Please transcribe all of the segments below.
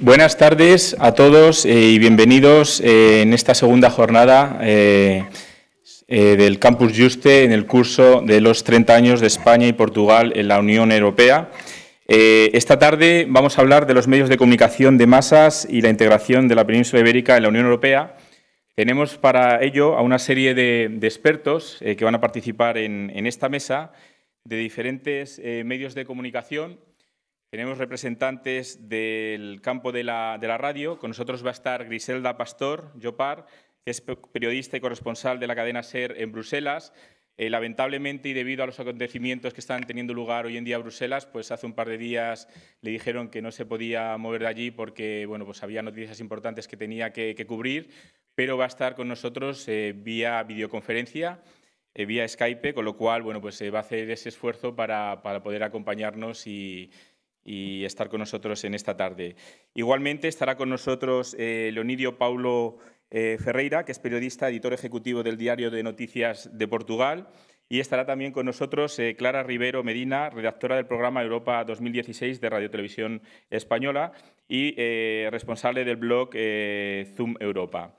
buenas tardes a todos eh, y bienvenidos eh, en esta segunda jornada eh, del Campus Juste en el curso de los 30 años de España y Portugal en la Unión Europea. esta tarde vamos a hablar de los medios de comunicación de masas y la integración de la península ibérica en la Unión Europea. Tenemos para ello a una serie de, expertos que van a participar en esta mesa de diferentes medios de comunicación tenemos representantes del campo de la, de la, radio. Con nosotros va a estar Griselda Pastor, Jopar, que es periodista y corresponsal de la cadena SER en Bruselas. Eh, lamentablemente, y debido a los acontecimientos que están teniendo lugar hoy en día en Bruselas, pues hace un par de días le dijeron que no se podía mover de allí porque bueno, pues había noticias importantes que tenía que, cubrir, pero va a estar con nosotros eh, vía videoconferencia eh, vía Skype, con lo cual bueno, pues, se va a hacer ese esfuerzo para, para poder acompañarnos y, y estar con nosotros en esta tarde. Igualmente estará con nosotros eh, Leonidio Paulo eh, Ferreira, que es periodista, editor ejecutivo del Diario de Noticias de Portugal. Y estará también con nosotros eh, Clara Rivero Medina, redactora del programa Europa 2016 de Radio Española y responsable del blog Zoom Europa.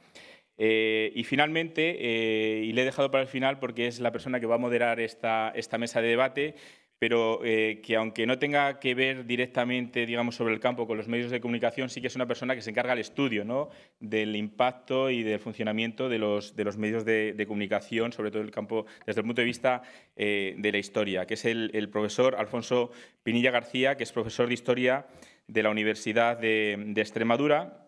y finalmente, y le he dejado para el final porque es la persona que va a moderar esta mesa de debate, pero eh, que aunque no tenga que ver directamente, digamos, sobre el campo con los medios de comunicación, sí que es una persona que se encarga del estudio ¿no? del impacto y del funcionamiento de los, de los medios de, comunicación, sobre todo el campo desde el punto de vista eh, de la historia, que es el, profesor Alfonso Pinilla García, que es profesor de Historia de la Universidad de, de Extremadura,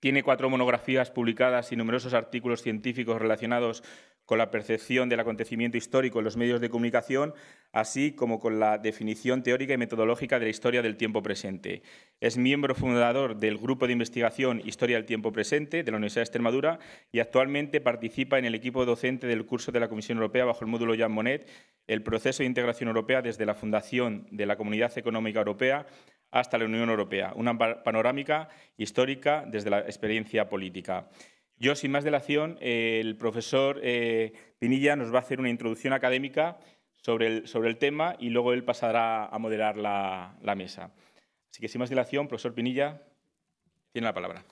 tiene cuatro monografías publicadas y numerosos artículos científicos relacionados con la percepción del acontecimiento histórico en los medios de comunicación, así como con la definición teórica y metodológica de la historia del tiempo presente. Es miembro fundador del Grupo de Investigación Historia del Tiempo Presente de la Universidad de Extremadura y actualmente participa en el equipo docente del curso de la Comisión Europea bajo el módulo Jean Monnet, el proceso de integración europea desde la fundación de la Comunidad Económica Europea hasta la Unión Europea, una panorámica histórica desde la experiencia política. Yo, sin más dilación, el profesor eh, Pinilla nos va a hacer una introducción académica sobre el, sobre el tema y luego él pasará a moderar la, la mesa. Así que, sin más dilación, profesor Pinilla, tiene la palabra.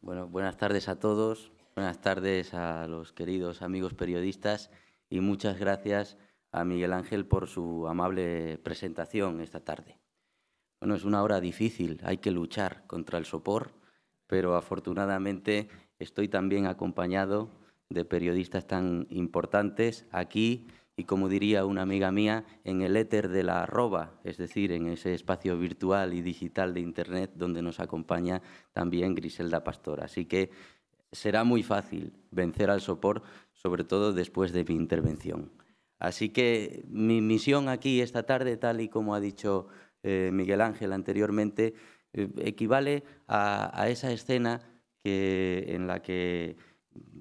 Bueno, buenas tardes a todos, buenas tardes a los queridos amigos periodistas y muchas gracias a Miguel Ángel por su amable presentación esta tarde. Bueno, es una hora difícil, hay que luchar contra el sopor, pero afortunadamente estoy también acompañado de periodistas tan importantes aquí y, como diría una amiga mía, en el éter de la arroba, es decir, en ese espacio virtual y digital de Internet donde nos acompaña también Griselda Pastor. Así que será muy fácil vencer al sopor, sobre todo después de mi intervención. Así que mi misión aquí esta tarde, tal y como ha dicho eh, Miguel Ángel anteriormente, eh, equivale a, esa escena que, en la que,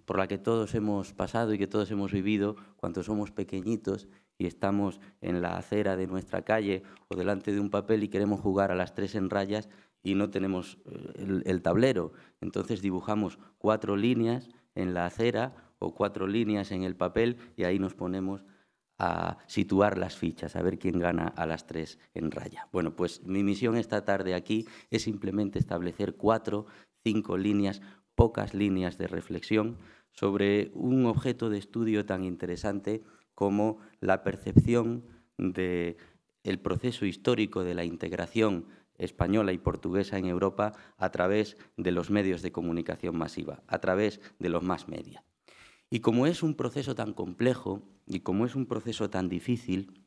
por la que todos hemos pasado y que todos hemos vivido cuando somos pequeñitos y estamos en la acera de nuestra calle o delante de un papel y queremos jugar a las tres en rayas y no tenemos eh, el tablero. Entonces dibujamos cuatro líneas en la acera o cuatro líneas en el papel y ahí nos ponemos a situar las fichas, a ver quién gana a las tres en raya. Bueno, pues mi misión esta tarde aquí es simplemente establecer cuatro, cinco líneas, pocas líneas de reflexión sobre un objeto de estudio tan interesante como la percepción del proceso histórico de la integración española y portuguesa en Europa a través de los medios de comunicación masiva, a través de los más medios. Y como es un proceso tan complejo y como es un proceso tan difícil,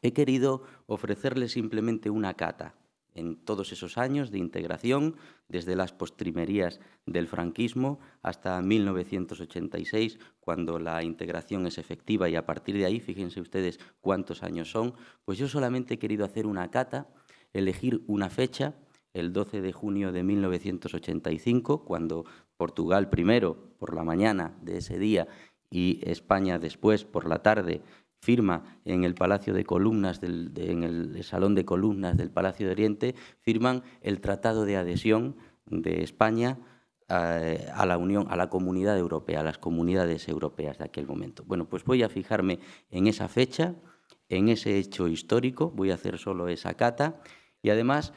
he querido ofrecerle simplemente una cata en todos esos años de integración, desde las postrimerías del franquismo hasta 1986, cuando la integración es efectiva y a partir de ahí, fíjense ustedes cuántos años son, pues yo solamente he querido hacer una cata, elegir una fecha, el 12 de junio de 1985, cuando Portugal primero por la mañana de ese día y España después por la tarde, firma en el Palacio de Columnas, del, en el Salón de Columnas del Palacio de Oriente, firman el Tratado de Adhesión de España eh, a, la Unión, a la Comunidad Europea, a las comunidades europeas de aquel momento. Bueno, pues voy a fijarme en esa fecha, en ese hecho histórico, voy a hacer solo esa cata y además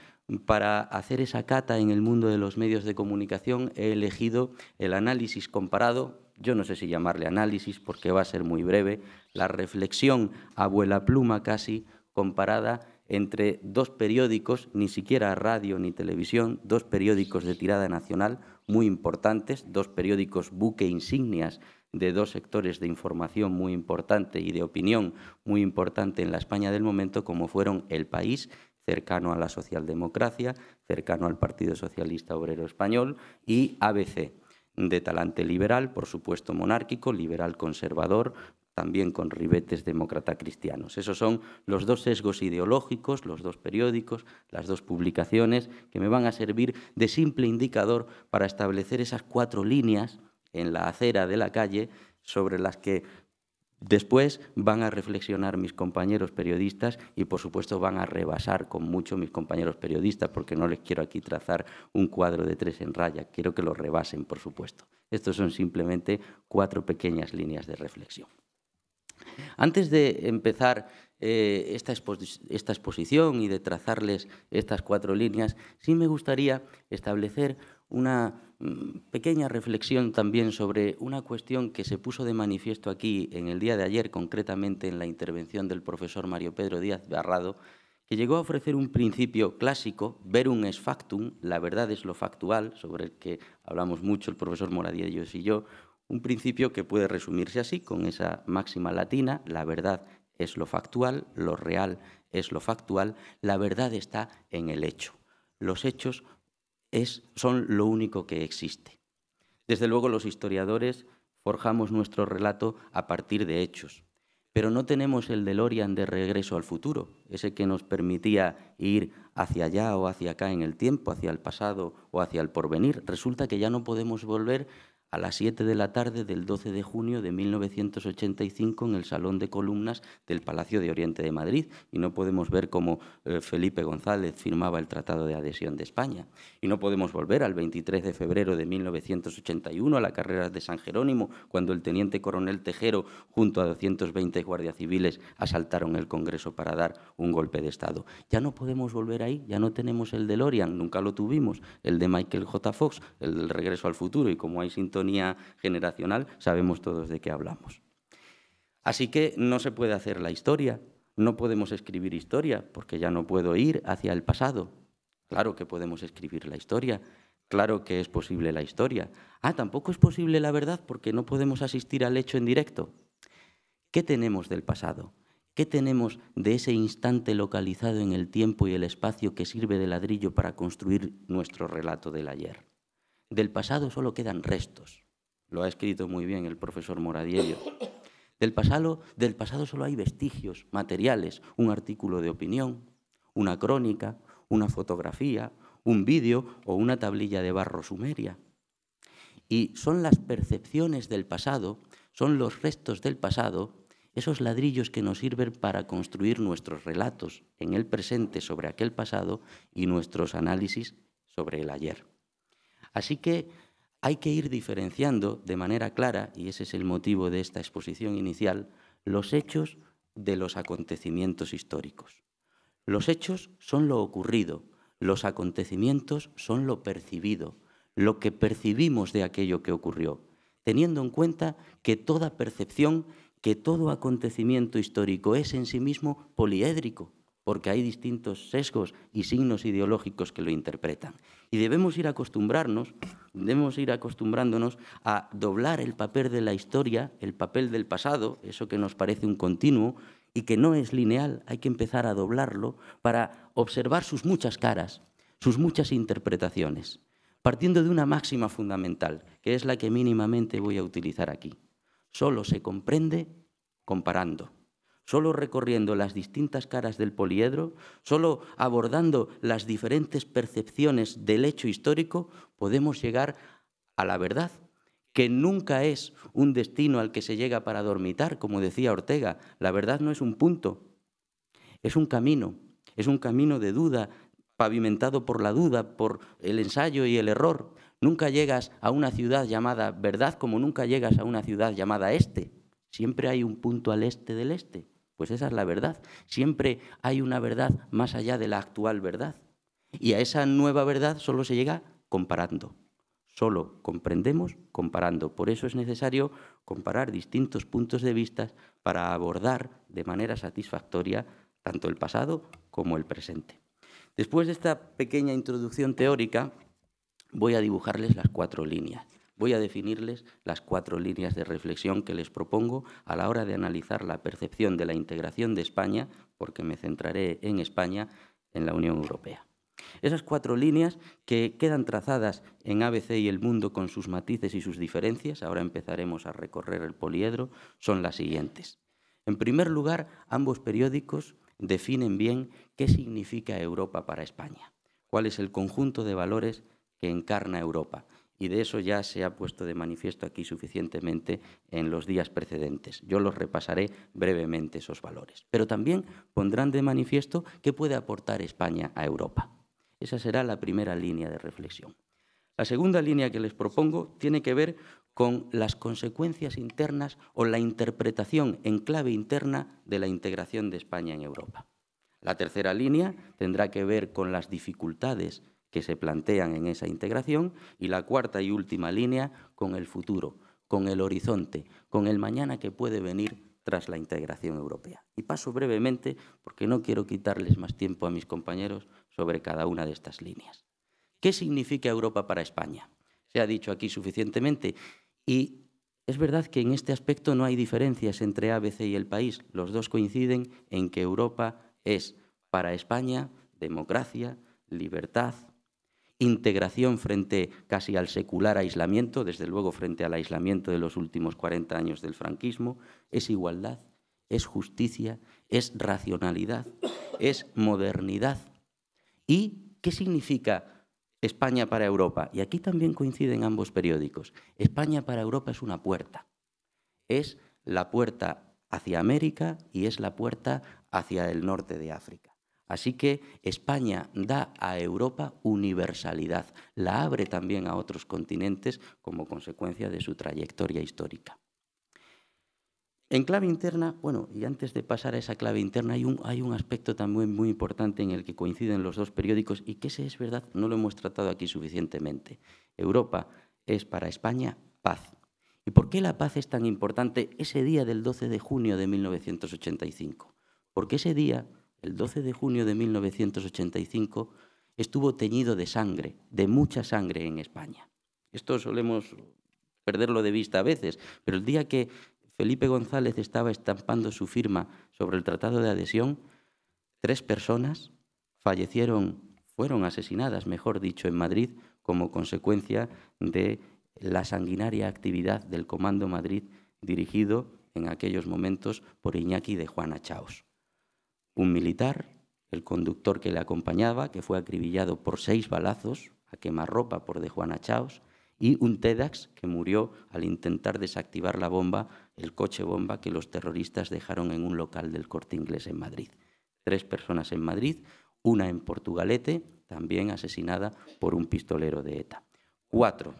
para hacer esa cata en el mundo de los medios de comunicación he elegido el análisis comparado, yo no sé si llamarle análisis porque va a ser muy breve, la reflexión abuela pluma casi comparada entre dos periódicos, ni siquiera radio ni televisión, dos periódicos de tirada nacional muy importantes, dos periódicos buque insignias de dos sectores de información muy importante y de opinión muy importante en la España del momento, como fueron El País cercano a la socialdemocracia, cercano al Partido Socialista Obrero Español y ABC, de talante liberal, por supuesto monárquico, liberal conservador, también con ribetes demócrata cristianos. Esos son los dos sesgos ideológicos, los dos periódicos, las dos publicaciones que me van a servir de simple indicador para establecer esas cuatro líneas en la acera de la calle sobre las que Después van a reflexionar mis compañeros periodistas y, por supuesto, van a rebasar con mucho mis compañeros periodistas, porque no les quiero aquí trazar un cuadro de tres en raya, quiero que lo rebasen, por supuesto. Estos son simplemente cuatro pequeñas líneas de reflexión. Antes de empezar eh, esta, esta exposición y de trazarles estas cuatro líneas, sí me gustaría establecer una mm, pequeña reflexión también sobre una cuestión que se puso de manifiesto aquí en el día de ayer, concretamente en la intervención del profesor Mario Pedro Díaz Barrado, que llegó a ofrecer un principio clásico, verum es factum, la verdad es lo factual, sobre el que hablamos mucho el profesor Moradillo y yo, un principio que puede resumirse así, con esa máxima latina, la verdad es lo factual, lo real es lo factual, la verdad está en el hecho. Los hechos son lo único que existe. Desde luego los historiadores forjamos nuestro relato a partir de hechos, pero no tenemos el DeLorean de regreso al futuro, ese que nos permitía ir hacia allá o hacia acá en el tiempo, hacia el pasado o hacia el porvenir. Resulta que ya no podemos volver a las 7 de la tarde del 12 de junio de 1985 en el Salón de Columnas del Palacio de Oriente de Madrid. Y no podemos ver cómo eh, Felipe González firmaba el Tratado de Adhesión de España. Y no podemos volver al 23 de febrero de 1981 a la carrera de San Jerónimo, cuando el teniente coronel Tejero, junto a 220 guardias civiles, asaltaron el Congreso para dar un golpe de Estado. Ya no podemos volver ahí, ya no tenemos el de Lorian, nunca lo tuvimos, el de Michael J. Fox, el del regreso al futuro, y como hay sintonía, generacional, sabemos todos de qué hablamos. Así que no se puede hacer la historia, no podemos escribir historia, porque ya no puedo ir hacia el pasado. Claro que podemos escribir la historia, claro que es posible la historia. Ah, tampoco es posible la verdad porque no podemos asistir al hecho en directo. ¿Qué tenemos del pasado? ¿Qué tenemos de ese instante localizado en el tiempo y el espacio que sirve de ladrillo para construir nuestro relato del ayer? Del pasado solo quedan restos. Lo ha escrito muy bien el profesor Moradiello. Del pasado, del pasado solo hay vestigios materiales, un artículo de opinión, una crónica, una fotografía, un vídeo o una tablilla de barro sumeria. Y son las percepciones del pasado, son los restos del pasado, esos ladrillos que nos sirven para construir nuestros relatos en el presente sobre aquel pasado y nuestros análisis sobre el ayer. Así que hay que ir diferenciando de manera clara, y ese es el motivo de esta exposición inicial, los hechos de los acontecimientos históricos. Los hechos son lo ocurrido, los acontecimientos son lo percibido, lo que percibimos de aquello que ocurrió, teniendo en cuenta que toda percepción, que todo acontecimiento histórico es en sí mismo poliédrico, porque hay distintos sesgos y signos ideológicos que lo interpretan. Y debemos ir acostumbrarnos, debemos ir acostumbrándonos a doblar el papel de la historia, el papel del pasado, eso que nos parece un continuo y que no es lineal, hay que empezar a doblarlo para observar sus muchas caras, sus muchas interpretaciones, partiendo de una máxima fundamental, que es la que mínimamente voy a utilizar aquí. Solo se comprende comparando solo recorriendo las distintas caras del poliedro, solo abordando las diferentes percepciones del hecho histórico, podemos llegar a la verdad, que nunca es un destino al que se llega para dormitar, como decía Ortega. La verdad no es un punto, es un camino, es un camino de duda, pavimentado por la duda, por el ensayo y el error. Nunca llegas a una ciudad llamada verdad como nunca llegas a una ciudad llamada este. Siempre hay un punto al este del este. Pues esa es la verdad. Siempre hay una verdad más allá de la actual verdad. Y a esa nueva verdad solo se llega comparando. Solo comprendemos comparando. Por eso es necesario comparar distintos puntos de vista para abordar de manera satisfactoria tanto el pasado como el presente. Después de esta pequeña introducción teórica, voy a dibujarles las cuatro líneas voy a definirles las cuatro líneas de reflexión que les propongo a la hora de analizar la percepción de la integración de España, porque me centraré en España, en la Unión Europea. Esas cuatro líneas que quedan trazadas en ABC y el mundo con sus matices y sus diferencias, ahora empezaremos a recorrer el poliedro, son las siguientes. En primer lugar, ambos periódicos definen bien qué significa Europa para España, cuál es el conjunto de valores que encarna Europa, y de eso ya se ha puesto de manifiesto aquí suficientemente en los días precedentes. Yo los repasaré brevemente esos valores, pero también pondrán de manifiesto qué puede aportar España a Europa. Esa será la primera línea de reflexión. La segunda línea que les propongo tiene que ver con las consecuencias internas o la interpretación en clave interna de la integración de España en Europa. La tercera línea tendrá que ver con las dificultades que se plantean en esa integración y la cuarta y última línea con el futuro, con el horizonte, con el mañana que puede venir tras la integración europea. Y paso brevemente, porque no quiero quitarles más tiempo a mis compañeros, sobre cada una de estas líneas. ¿Qué significa Europa para España? Se ha dicho aquí suficientemente y es verdad que en este aspecto no hay diferencias entre ABC y el país. Los dos coinciden en que Europa es para España democracia, libertad, integración frente casi al secular aislamiento, desde luego frente al aislamiento de los últimos 40 años del franquismo, es igualdad, es justicia, es racionalidad, es modernidad. ¿Y qué significa España para Europa? Y aquí también coinciden ambos periódicos. España para Europa es una puerta. Es la puerta hacia América y es la puerta hacia el norte de África. Así que España da a Europa universalidad, la abre también a otros continentes como consecuencia de su trayectoria histórica. En clave interna, bueno, y antes de pasar a esa clave interna, hay un, aspecto también muy importante en el que coinciden los dos periódicos y que ese es verdad, no lo hemos tratado aquí suficientemente. Europa es para España paz. ¿Y por qué la paz es tan importante ese día del 12 de junio de 1985? Porque ese día el 12 de junio de 1985 estuvo teñido de sangre, de mucha sangre en España. Esto solemos perderlo de vista a veces, pero el día que Felipe González estaba estampando su firma sobre el tratado de adhesión, tres personas fallecieron, fueron asesinadas, mejor dicho, en Madrid como consecuencia de la sanguinaria actividad del Comando Madrid dirigido en aquellos momentos por Iñaki de Juana Chaos un militar, el conductor que le acompañaba, que fue acribillado por seis balazos a quemarropa por de Juana Chaos, y un TEDAX que murió al intentar desactivar la bomba, el coche bomba que los terroristas dejaron en un local del corte inglés en Madrid. Tres personas en Madrid, una en Portugalete, también asesinada por un pistolero de ETA. Cuatro.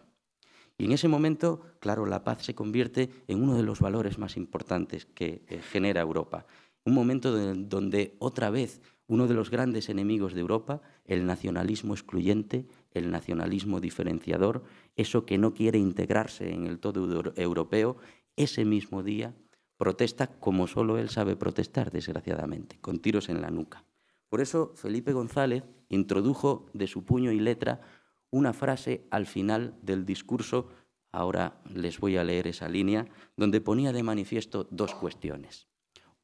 Y en ese momento, claro, la paz se convierte en uno de los valores más importantes que eh, genera Europa. Un momento donde otra vez uno de los grandes enemigos de Europa, el nacionalismo excluyente, el nacionalismo diferenciador, eso que no quiere integrarse en el todo europeo, ese mismo día protesta como solo él sabe protestar, desgraciadamente, con tiros en la nuca. Por eso Felipe González introdujo de su puño y letra una frase al final del discurso, ahora les voy a leer esa línea, donde ponía de manifiesto dos cuestiones.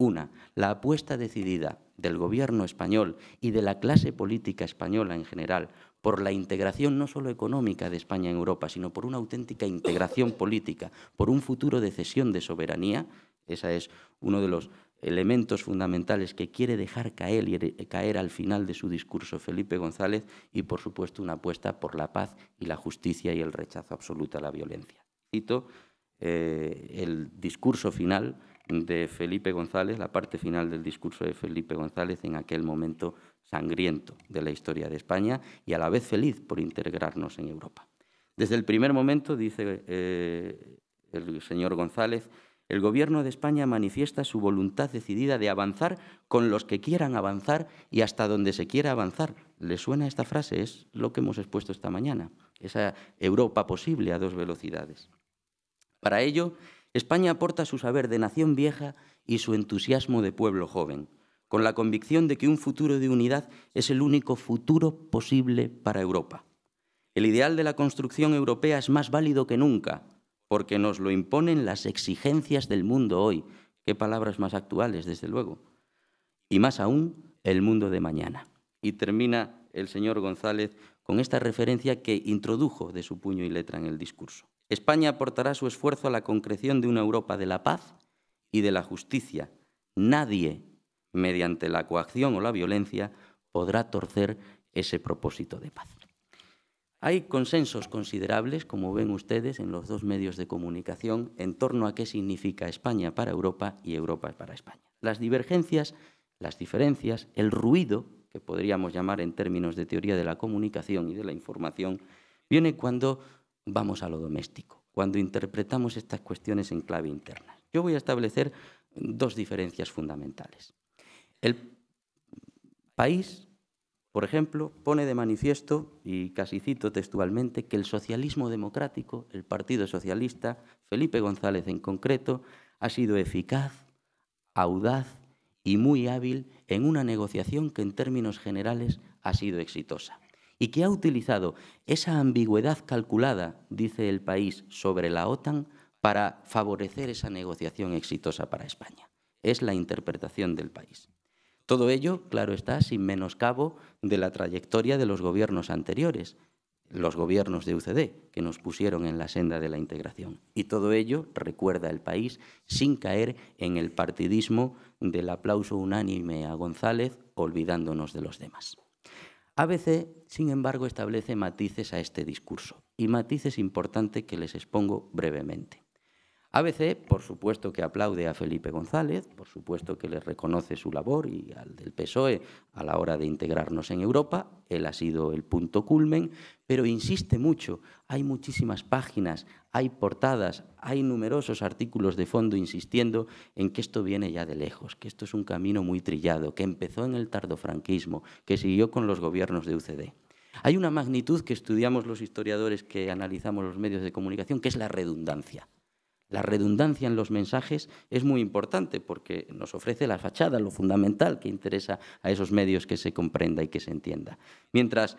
Una, la apuesta decidida del gobierno español y de la clase política española en general por la integración no solo económica de España en Europa, sino por una auténtica integración política, por un futuro de cesión de soberanía, ese es uno de los elementos fundamentales que quiere dejar caer, er-, caer al final de su discurso Felipe González y, por supuesto, una apuesta por la paz y la justicia y el rechazo absoluto a la violencia. Cito eh, el discurso final de Felipe González, la parte final del discurso de Felipe González en aquel momento sangriento de la historia de España y a la vez feliz por integrarnos en Europa. Desde el primer momento, dice eh, el señor González, el Gobierno de España manifiesta su voluntad decidida de avanzar con los que quieran avanzar y hasta donde se quiera avanzar. ¿Le suena esta frase? Es lo que hemos expuesto esta mañana, esa Europa posible a dos velocidades. Para ello, España aporta su saber de nación vieja y su entusiasmo de pueblo joven, con la convicción de que un futuro de unidad es el único futuro posible para Europa. El ideal de la construcción europea es más válido que nunca, porque nos lo imponen las exigencias del mundo hoy, qué palabras más actuales, desde luego, y más aún el mundo de mañana. Y termina el señor González con esta referencia que introdujo de su puño y letra en el discurso. España aportará su esfuerzo a la concreción de una Europa de la paz y de la justicia. Nadie, mediante la coacción o la violencia, podrá torcer ese propósito de paz. Hay consensos considerables, como ven ustedes, en los dos medios de comunicación en torno a qué significa España para Europa y Europa para España. Las divergencias, las diferencias, el ruido, que podríamos llamar en términos de teoría de la comunicación y de la información, viene cuando vamos a lo doméstico, cuando interpretamos estas cuestiones en clave interna. Yo voy a establecer dos diferencias fundamentales. El país, por ejemplo, pone de manifiesto, y casi cito textualmente, que el socialismo democrático, el Partido Socialista, Felipe González en concreto, ha sido eficaz, audaz y muy hábil en una negociación que en términos generales ha sido exitosa y que ha utilizado esa ambigüedad calculada, dice el país, sobre la OTAN para favorecer esa negociación exitosa para España. Es la interpretación del país. Todo ello, claro está, sin menoscabo de la trayectoria de los gobiernos anteriores, los gobiernos de UCD, que nos pusieron en la senda de la integración. Y todo ello, recuerda el país, sin caer en el partidismo del aplauso unánime a González, olvidándonos de los demás. ABC, sin embargo, establece matices a este discurso, y matices importantes que les expongo brevemente. ABC, por supuesto que aplaude a Felipe González, por supuesto que le reconoce su labor y al del PSOE a la hora de integrarnos en Europa, él ha sido el punto culmen, pero insiste mucho, hay muchísimas páginas, hay portadas, hay numerosos artículos de fondo insistiendo en que esto viene ya de lejos, que esto es un camino muy trillado, que empezó en el tardofranquismo, que siguió con los gobiernos de UCD. Hay una magnitud que estudiamos los historiadores que analizamos los medios de comunicación, que es la redundancia. La redundancia en los mensajes es muy importante porque nos ofrece la fachada, lo fundamental que interesa a esos medios que se comprenda y que se entienda. Mientras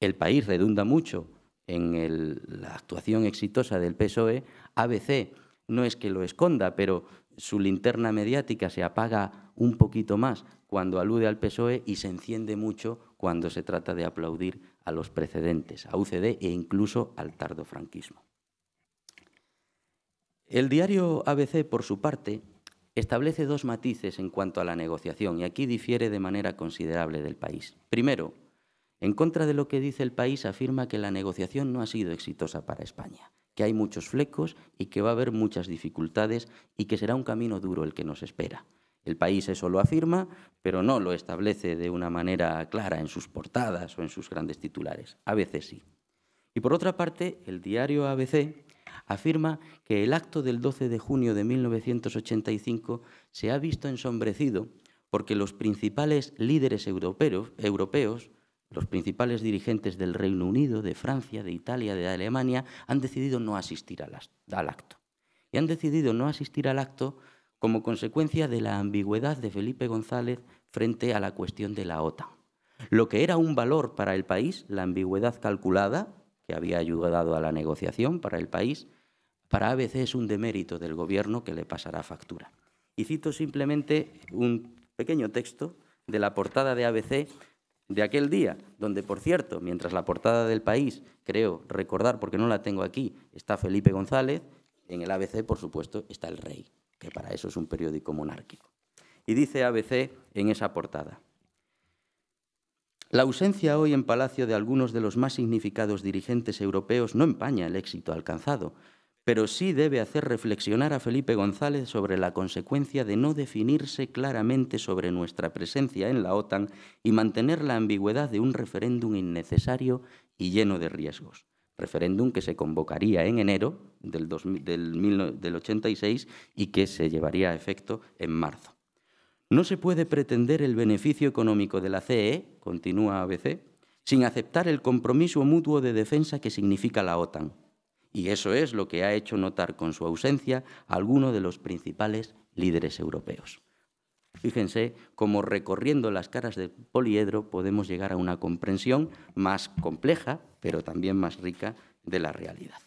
el país redunda mucho en la actuación exitosa del PSOE, ABC no es que lo esconda, pero su linterna mediática se apaga un poquito más cuando alude al PSOE y se enciende mucho cuando se trata de aplaudir a los precedentes, a UCD e incluso al tardo franquismo. El diario ABC, por su parte, establece dos matices en cuanto a la negociación y aquí difiere de manera considerable del país. Primero, en contra de lo que dice el país, afirma que la negociación no ha sido exitosa para España, que hay muchos flecos y que va a haber muchas dificultades y que será un camino duro el que nos espera. El país eso lo afirma, pero no lo establece de una manera clara en sus portadas o en sus grandes titulares. A veces sí. Y por otra parte, el diario ABC afirma que el acto del 12 de junio de 1985 se ha visto ensombrecido porque los principales líderes europeos, los principales dirigentes del Reino Unido, de Francia, de Italia, de Alemania, han decidido no asistir al acto. Y han decidido no asistir al acto como consecuencia de la ambigüedad de Felipe González frente a la cuestión de la OTAN. Lo que era un valor para el país, la ambigüedad calculada, que había ayudado a la negociación para el país, para ABC es un demérito del Gobierno que le pasará factura. Y cito simplemente un pequeño texto de la portada de ABC de aquel día, donde, por cierto, mientras la portada del país, creo recordar, porque no la tengo aquí, está Felipe González, en el ABC, por supuesto, está el rey, que para eso es un periódico monárquico. Y dice ABC en esa portada, la ausencia hoy en Palacio de algunos de los más significados dirigentes europeos no empaña el éxito alcanzado, pero sí debe hacer reflexionar a Felipe González sobre la consecuencia de no definirse claramente sobre nuestra presencia en la OTAN y mantener la ambigüedad de un referéndum innecesario y lleno de riesgos. Referéndum que se convocaría en enero del, 86 y que se llevaría a efecto en marzo. No se puede pretender el beneficio económico de la CE, continúa ABC, sin aceptar el compromiso mutuo de defensa que significa la OTAN. Y eso es lo que ha hecho notar con su ausencia alguno de los principales líderes europeos. Fíjense cómo recorriendo las caras del poliedro podemos llegar a una comprensión más compleja, pero también más rica, de la realidad.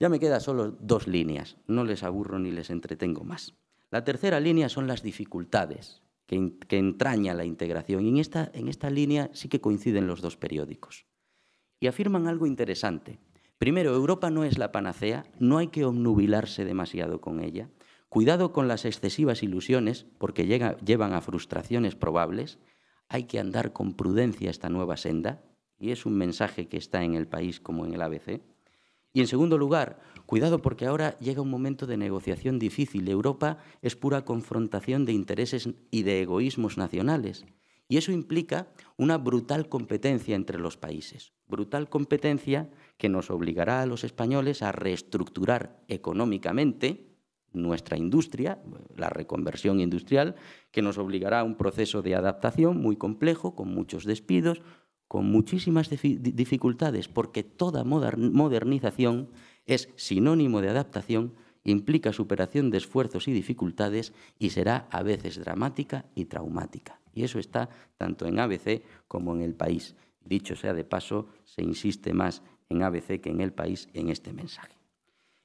Ya me quedan solo dos líneas, no les aburro ni les entretengo más. La tercera línea son las dificultades que, entraña la integración. Y en esta, en esta línea sí que coinciden los dos periódicos. Y afirman algo interesante. Primero, Europa no es la panacea, no hay que obnubilarse demasiado con ella. Cuidado con las excesivas ilusiones, porque llevan a frustraciones probables. Hay que andar con prudencia esta nueva senda, y es un mensaje que está en el país como en el ABC. Y en segundo lugar, Cuidado porque ahora llega un momento de negociación difícil. Europa es pura confrontación de intereses y de egoísmos nacionales. Y eso implica una brutal competencia entre los países, brutal competencia que nos obligará a los españoles a reestructurar económicamente nuestra industria, la reconversión industrial, que nos obligará a un proceso de adaptación muy complejo, con muchos despidos, con muchísimas dificultades, porque toda modernización es sinónimo de adaptación, implica superación de esfuerzos y dificultades y será a veces dramática y traumática. Y eso está tanto en ABC como en el país. Dicho sea de paso, se insiste más en ABC que en el país en este mensaje.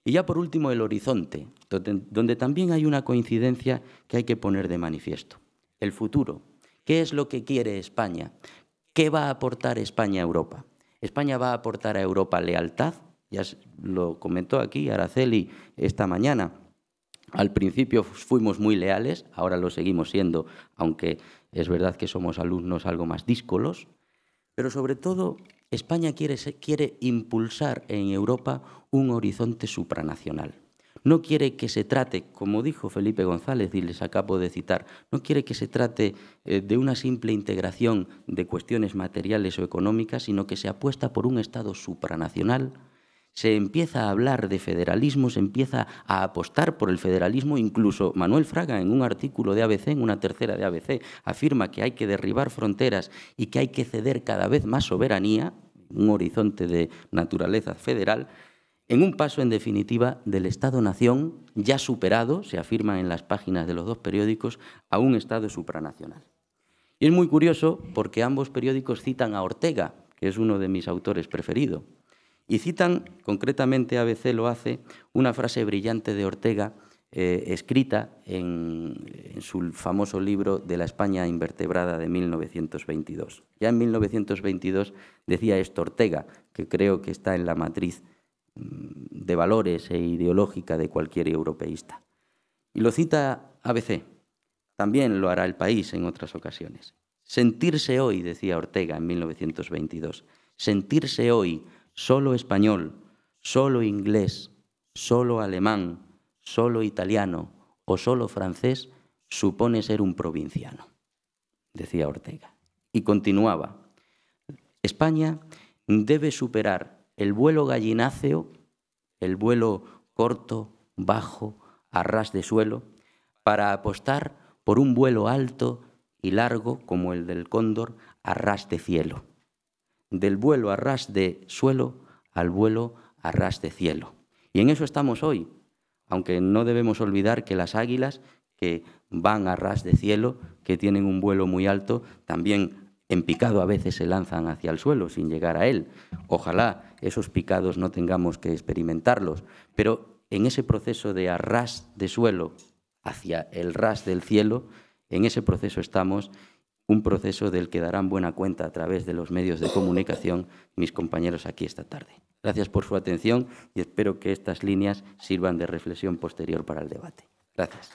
Y ya por último, el horizonte, donde también hay una coincidencia que hay que poner de manifiesto. El futuro. ¿Qué es lo que quiere España? ¿Qué va a aportar España a Europa? España va a aportar a Europa lealtad, ya lo comentó aquí Araceli esta mañana. Al principio fuimos muy leales, ahora lo seguimos siendo, aunque es verdad que somos alumnos algo más díscolos, pero sobre todo España quiere, quiere, impulsar en Europa un horizonte supranacional. No quiere que se trate, como dijo Felipe González y les acabo de citar, no quiere que se trate eh, de una simple integración de cuestiones materiales o económicas, sino que se apuesta por un Estado supranacional se empieza a hablar de federalismo, se empieza a apostar por el federalismo, incluso Manuel Fraga en un artículo de ABC, en una tercera de ABC, afirma que hay que derribar fronteras y que hay que ceder cada vez más soberanía, un horizonte de naturaleza federal, en un paso, en definitiva, del Estado-Nación ya superado, se afirma en las páginas de los dos periódicos, a un Estado supranacional. Y es muy curioso porque ambos periódicos citan a Ortega, que es uno de mis autores preferidos, y citan, concretamente ABC lo hace, una frase brillante de Ortega, eh, escrita en, en su famoso libro de la España invertebrada de 1922. Ya en 1922 decía esto Ortega, que creo que está en la matriz mm, de valores e ideológica de cualquier europeísta. Y lo cita ABC. También lo hará el país en otras ocasiones. Sentirse hoy, decía Ortega en 1922, sentirse hoy solo español, solo inglés, solo alemán, solo italiano o solo francés supone ser un provinciano, decía Ortega. Y continuaba, España debe superar el vuelo gallináceo, el vuelo corto, bajo, a ras de suelo, para apostar por un vuelo alto y largo como el del cóndor a ras de cielo del vuelo a ras de suelo al vuelo a ras de cielo. Y en eso estamos hoy, aunque no debemos olvidar que las águilas que van a ras de cielo, que tienen un vuelo muy alto, también en picado a veces se lanzan hacia el suelo sin llegar a él. Ojalá esos picados no tengamos que experimentarlos, pero en ese proceso de arras de suelo hacia el ras del cielo, en ese proceso estamos un proceso del que darán buena cuenta a través de los medios de comunicación mis compañeros aquí esta tarde. Gracias por su atención y espero que estas líneas sirvan de reflexión posterior para el debate. Gracias.